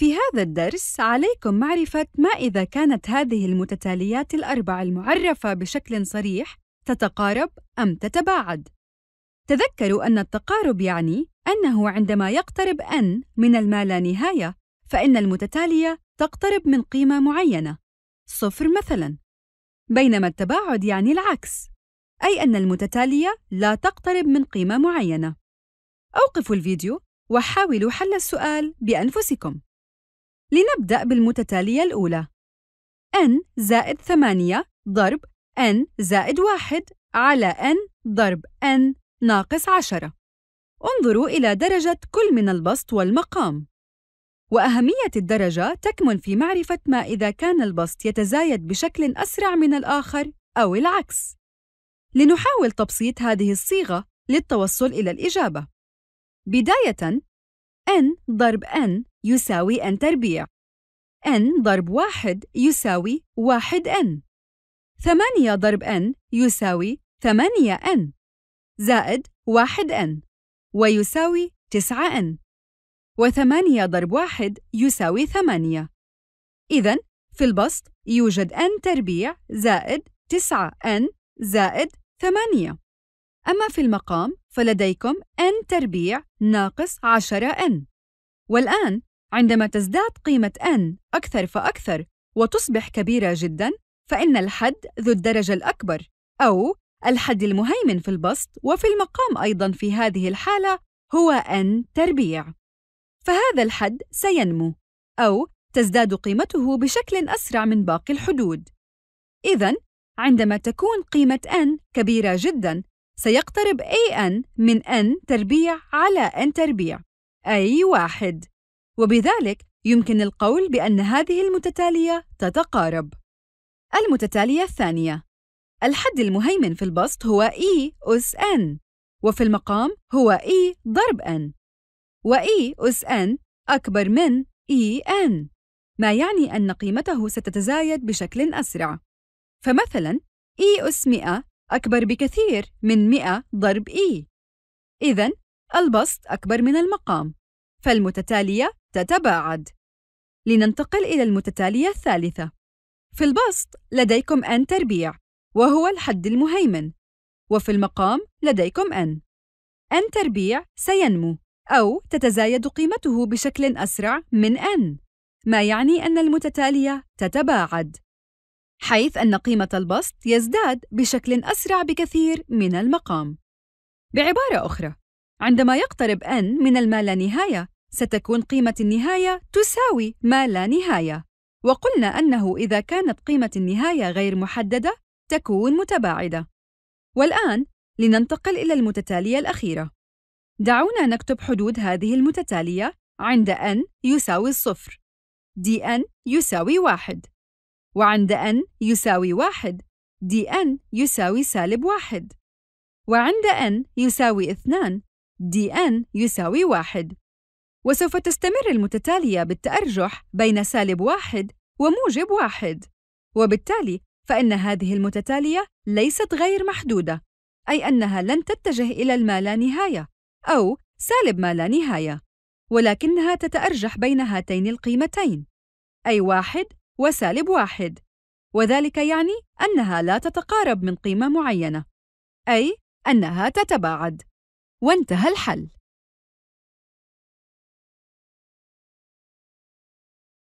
في هذا الدرس عليكم معرفة ما إذا كانت هذه المتتاليات الأربع المعرفة بشكل صريح تتقارب أم تتباعد. تذكروا أن التقارب يعني أنه عندما يقترب n من الما لا نهاية، فإن المتتالية تقترب من قيمة معينة، صفر مثلاً، بينما التباعد يعني العكس، أي أن المتتالية لا تقترب من قيمة معينة. أوقفوا الفيديو وحاولوا حل السؤال بأنفسكم. لنبدأ بالمتتالية الأولى n زائد 8 ضرب n زائد 1 على n ضرب n ناقص 10 انظروا إلى درجة كل من البسط والمقام وأهمية الدرجة تكمن في معرفة ما إذا كان البسط يتزايد بشكل أسرع من الآخر أو العكس لنحاول تبسيط هذه الصيغة للتوصل إلى الإجابة بداية n ضرب n يساوي n تربيع n ضرب واحد يساوي واحد n ثمانية ضرب n يساوي ثمانية n زائد واحد n ويساوي تسعة n وثمانية ضرب واحد يساوي ثمانية إذا في البسط يوجد n تربيع زائد تسعة n زائد ثمانية أما في المقام فلديكم n تربيع ناقص عشرة n والآن عندما تزداد قيمة n أكثر فأكثر وتصبح كبيرة جداً، فإن الحد ذو الدرجة الأكبر أو الحد المهيمن في البسط وفي المقام أيضاً في هذه الحالة هو n تربيع. فهذا الحد سينمو أو تزداد قيمته بشكل أسرع من باقي الحدود. إذا عندما تكون قيمة n كبيرة جداً، سيقترب an من n تربيع على n تربيع، أي واحد. وبذلك يمكن القول بأن هذه المتتالية تتقارب. المتتالية الثانية الحد المهيمن في البسط هو E أس N وفي المقام هو E ضرب N E أس N أكبر من E N ما يعني أن قيمته ستتزايد بشكل أسرع فمثلاً E أس 100 أكبر بكثير من 100 ضرب E إذن البسط أكبر من المقام فالمتتالية تتباعد لننتقل إلى المتتالية الثالثة في البسط لديكم n تربيع وهو الحد المهيمن وفي المقام لديكم n n تربيع سينمو أو تتزايد قيمته بشكل أسرع من n ما يعني أن المتتالية تتباعد حيث أن قيمة البسط يزداد بشكل أسرع بكثير من المقام. بعبارة أخرى، عندما يقترب n من المال نهاية، ستكون قيمة النهاية تساوي ما لا نهاية وقلنا أنه إذا كانت قيمة النهاية غير محددة تكون متباعدة والآن لننتقل إلى المتتالية الأخيرة دعونا نكتب حدود هذه المتتالية عند n يساوي الصفر dn يساوي واحد وعند n يساوي واحد dn يساوي سالب واحد وعند n يساوي اثنان dn يساوي واحد وسوف تستمر المتتالية بالتأرجح بين سالب واحد وموجب واحد وبالتالي فإن هذه المتتالية ليست غير محدودة أي أنها لن تتجه إلى ما لا نهاية أو سالب ما لا نهاية ولكنها تتأرجح بين هاتين القيمتين أي واحد وسالب واحد وذلك يعني أنها لا تتقارب من قيمة معينة أي أنها تتباعد وانتهى الحل